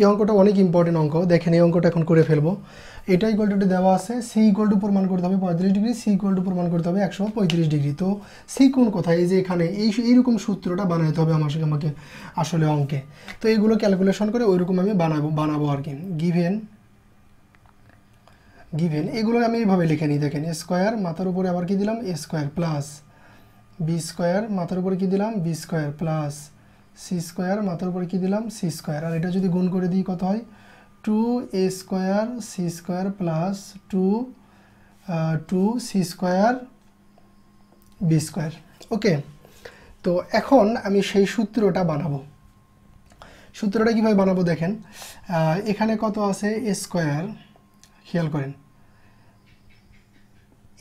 এই অঙ্কটা অনেক ইম্পর্টেন্ট অঙ্ক দেখেন এই অঙ্কটা এখন করে ফেলবো এটা ইকুয়াল টু দেওয়া আছে সি ইকুয়াল টু প্রমাণ করতে হবে পঁয়ত্রিশ ডিগ্রি সি ইকুয়াল টু প্রমাণ করতে হবে একশো পঁয়ত্রিশ ডিগ্রি তো সি কোন কোথায় এই যে এখানে এই এইরকম সূত্রটা বানাইতে হবে আমার আমাকে আসলে অঙ্কে তো এইগুলো ক্যালকুলেশন করে ওইরকম আমি বানাবো বানাবো আর কি গিভেন গিভেন এগুলো আমি এইভাবে লিখে নিই দেখেন স্কোয়ার মাথার উপরে আবার কি দিলাম স্কোয়ার প্লাস বি স্কোয়ার মাথার উপরে কি দিলাম B square plus C square মাথার উপরে কী দিলাম সি স্কোয়ার আর এটা যদি গুণ করে দিই কত হয় two A square C square plus two two C square B square okay তো এখন আমি সেই সূত্রটা বানাবো সূত্রটা কীভাবে বানাবো দেখেন এখানে কত আছে এ স্কোয়ার খেয়াল করেন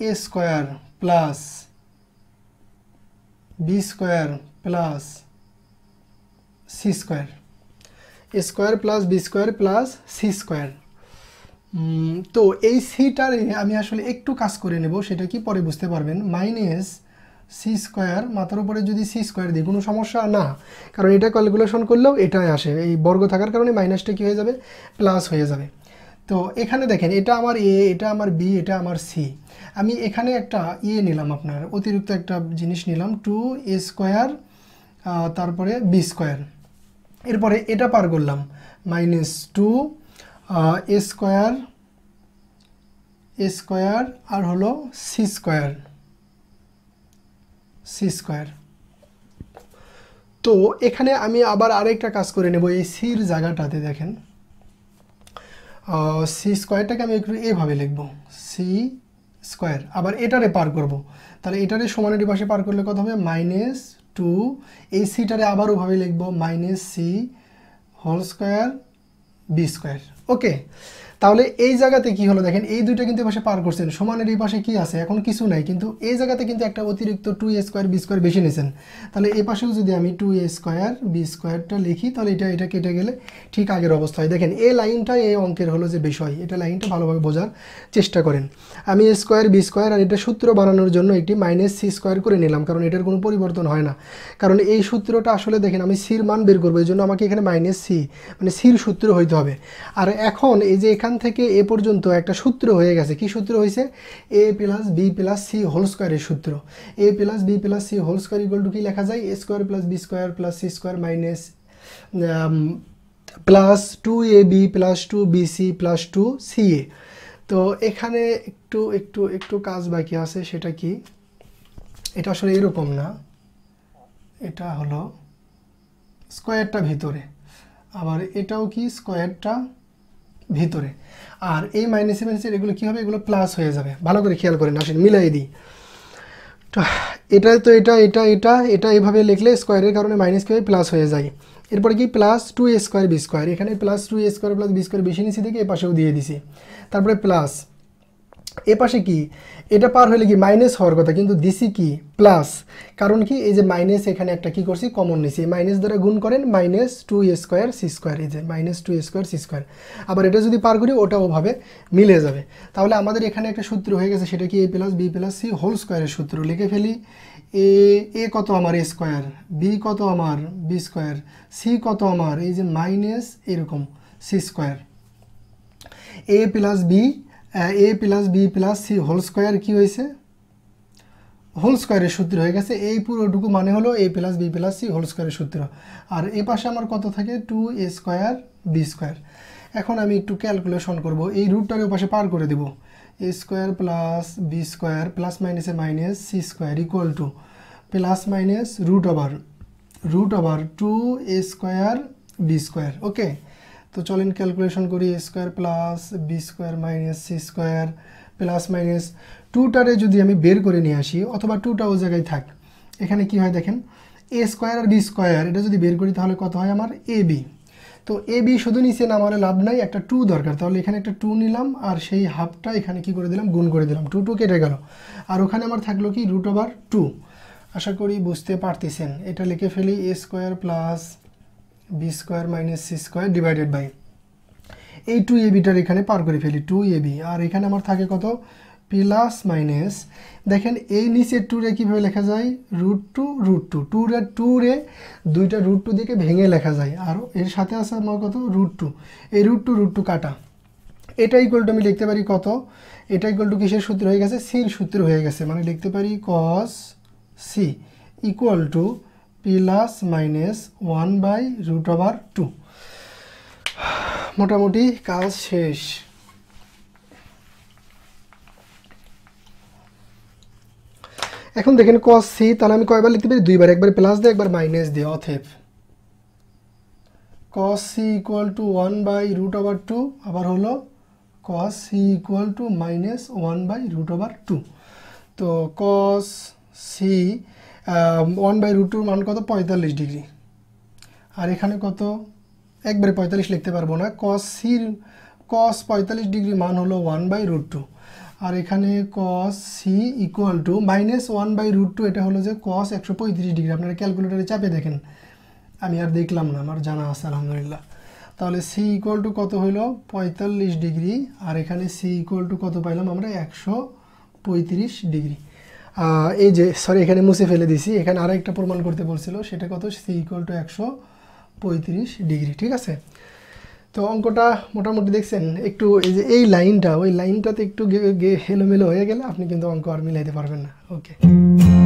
A square plus B square plus C square square plus B square plus C square তো এই সিটারে আমি আসলে একটু কাজ করে নেব সেটা কি পরে বুঝতে পারবেন মাইনাস সি স্কোয়ার মাথার উপরে যদি সি স্কোয়ার দিই কোনো সমস্যা না কারণ এটা ক্যালকুলেশন করলেও এটাই আসে এই বর্গ থাকার কারণে মাইনাসটা কী হয়ে যাবে প্লাস হয়ে যাবে তো এখানে দেখেন এটা আমার এ এটা আমার বি এটা আমার সি আমি এখানে একটা ইয়ে নিলাম আপনার অতিরিক্ত একটা জিনিস নিলাম টু এ স্কোয়ার তারপরে বি স্কোয়ার এরপরে এটা পার করলাম minus two A square A square আর হলো সি স্কোয়ার সি স্কোয়ার তো এখানে আমি আবার আরেকটা কাজ করে নেব এই সির জায়গাটাতে দেখেন সি স্কোয়ারটাকে আমি একটু এভাবে লিখব সি স্কোয়ার আবার এটারে পার করব তাহলে এটারে সমানের পাশে পার করলে কত হবে মাইনাস টু এই সিটারে আবার ওভাবে লিখবো minus C whole square B square okay তাহলে এই জায়গাতে কি হলো দেখেন এই দুইটা কিন্তু পাশে পার করছেন সমানের এই পাশে কি আছে এখন কিছু নাই কিন্তু এই জায়গাতে কিন্তু একটা অতিরিক্ত two A square B square বেশি নিয়েছেন তাহলে এ পাশেও যদি আমি টু এ স্কোয়ার বি স্কোয়ারটা লিখি তাহলে এটা এটা কেটে গেলে ঠিক আগের অবস্থা হয় দেখেন এই লাইনটা এই অঙ্কের হলো যে বিষয় এটা লাইনটা ভালোভাবে বোঝার চেষ্টা করেন আমি এ স্কোয়ার বি স্কোয়ার আর এটা সূত্র বানানোর জন্য একটি মাইনাস সি স্কোয়ার করে নিলাম কারণ এটার কোনো পরিবর্তন হয় না কারণ এই সূত্রটা আসলে দেখেন আমি সির মান বের করবো এই জন্য আমাকে এখানে মাইনাস সি মানে সির সূত্র হইতে করতে হবে আর এখন এই যে এখান থেকে এ পর্যন্ত একটা সূত্র হয়ে গেছে কি সূত্র হয়েছে A plus B plus C whole স্কোয়ারের সূত্র A plus B plus C whole square equal to কি লেখা যায় A square plus B square plus C square minus plus two A B plus two B C plus two C A তো এখানে একটু একটু একটু কাজ বাকি আছে সেটা কি এটা আসলে এরকম না এটা হলো স্কোয়ারটা ভিতরে আবার এটাও কি স্কোয়ারটা ভিতরে আর এই মাইনাস মাইনাস এগুলো কী হবে এগুলো প্লাস হয়ে যাবে ভালো করে খেয়াল করেন আসেন মিলাই দিই তো এটা তো এটা এটা এটা এটা এভাবে লিখলে স্কোয়ারের কারণে মাইনাস কী প্লাস হয়ে যায় এরপরে কি plus two A square B square এখানে plus two A square plus B square বেশি নিচ্ছি থেকে এ পাশেও দিয়ে দিছি তারপরে প্লাস এ পাশে কি এটা পার হলে কি মাইনাস হওয়ার কথা কিন্তু দিছি কি প্লাস কারণ কি এই যে মাইনাস এখানে একটা কি করছি কমন নিছি মাইনাস দ্বারা গুণ করেন minus two A square C square এই যে minus two A square C square আবার এটা যদি পার করি ওটা ওভাবে মিলে যাবে তাহলে আমাদের এখানে একটা সূত্র হয়ে গেছে সেটা কি A plus B plus C whole স্কোয়ারের সূত্র লিখে ফেলি এ এ কত আমার এ স্কোয়ার বি কত আমার বি স্কোয়ার সি কত আমার এই যে মাইনাস এরকম C square A plus B A plus B plus C whole square কী হয়েছে হোল স্কোয়ারের সূত্র হয়ে গেছে এই পুরোটুকু মানে হলো A plus B plus C whole স্কোয়ারের সূত্র আর এ পাশে আমার কত থাকে two A square B square এখন আমি একটু ক্যালকুলেশন করব এই রুটটার পাশে পার করে দেব A square plus B square plus মাইনাসে minus C square equal to plus minus root over root over two A square B square okay তো চলেন ক্যালকুলেশন করি A square plus B square minus C square plus minus টুটারে যদি আমি বের করে নিয়ে আসি অথবা টুটা ও জায়গায় থাক এখানে কি হয় দেখেন এ স্কোয়ার আর বি স্কোয়ার এটা যদি বের করি তাহলে কত হয় আমার এ বি তো এ বি শুধু নিচে নামালে লাভ নাই একটা টু দরকার তাহলে এখানে একটা টু নিলাম আর সেই হাফটা এখানে কি করে দিলাম গুণ করে দিলাম টু টু কেটে গেল আর ওখানে আমার থাকলো কি রুট ওভার টু আশা করি বুঝতে পারতেছেন এটা লিখে ফেলি A square plus B square minus C square divided by এই টু এ বিটার এখানে পার করে ফেলি টু এ বি আর এখানে আমার থাকে কত প্লাস মাইনাস দেখেন এই নিচের টুরে কীভাবে লেখা যায় রুট টু রুট টু টুরে টুরে দুইটা রুট টু দিকে ভেঙে লেখা যায় আর এর সাথে আছে আমার কত রুট টু এই রুট টু রুট টু কাটা এটাই ইকুয়াল আমি লিখতে পারি কত এটাই ইকুয়াল টু কিসের সূত্র হয়ে গেছে সির সূত্র হয়ে গেছে মানে লিখতে পারি cos C equal to plus minus one by root over two মোটামুটি কাজ শেষ এখন দেখেন ক সি তাহলে আমি কয়বার লিখতে পারি দুইবার একবার প্লাস দিয়ে একবার মাইনাস দিয়ে অথেব cos C equal to one by root over two আবার হলো cos C equal to minus one by root over two তো cos C one by root টুর মান কত পঁয়তাল্লিশ ডিগ্রি আর এখানে কত একবারে পঁয়তাল্লিশ লিখতে পারবো না কস সির কস পঁয়তাল্লিশ ডিগ্রি মান হলো ওয়ান বাই রুট টু আর এখানে cos C equal to minus one by root two এটা হলো যে কস একশো পঁয়ত্রিশ ডিগ্রি আপনারা ক্যালকুলেটারে চাপে দেখেন আমি আর দেখলাম না আমার জানা আছে আলহামদুলিল্লাহ তাহলে সি ইকুয়াল টু কত হইলো পঁয়তাল্লিশ ডিগ্রি আর এখানে সি ইকুয়াল টু কত পাইলাম আমরা একশো পঁয়ত্রিশ ডিগ্রি এই যে সরি এখানে মুছে ফেলে দিছি এখানে আরও একটা প্রমাণ করতে বলছিল সেটা কত সি ইকুয়াল টু একশো পঁয়ত্রিশ ডিগ্রি ঠিক আছে তো অঙ্কটা মোটামুটি দেখছেন একটু এই যে এই লাইনটা ওই লাইনটাতে একটু হেলোমেলো হয়ে গেলে আপনি কিন্তু অঙ্ক আর মিলাইতে পারবেন না ওকে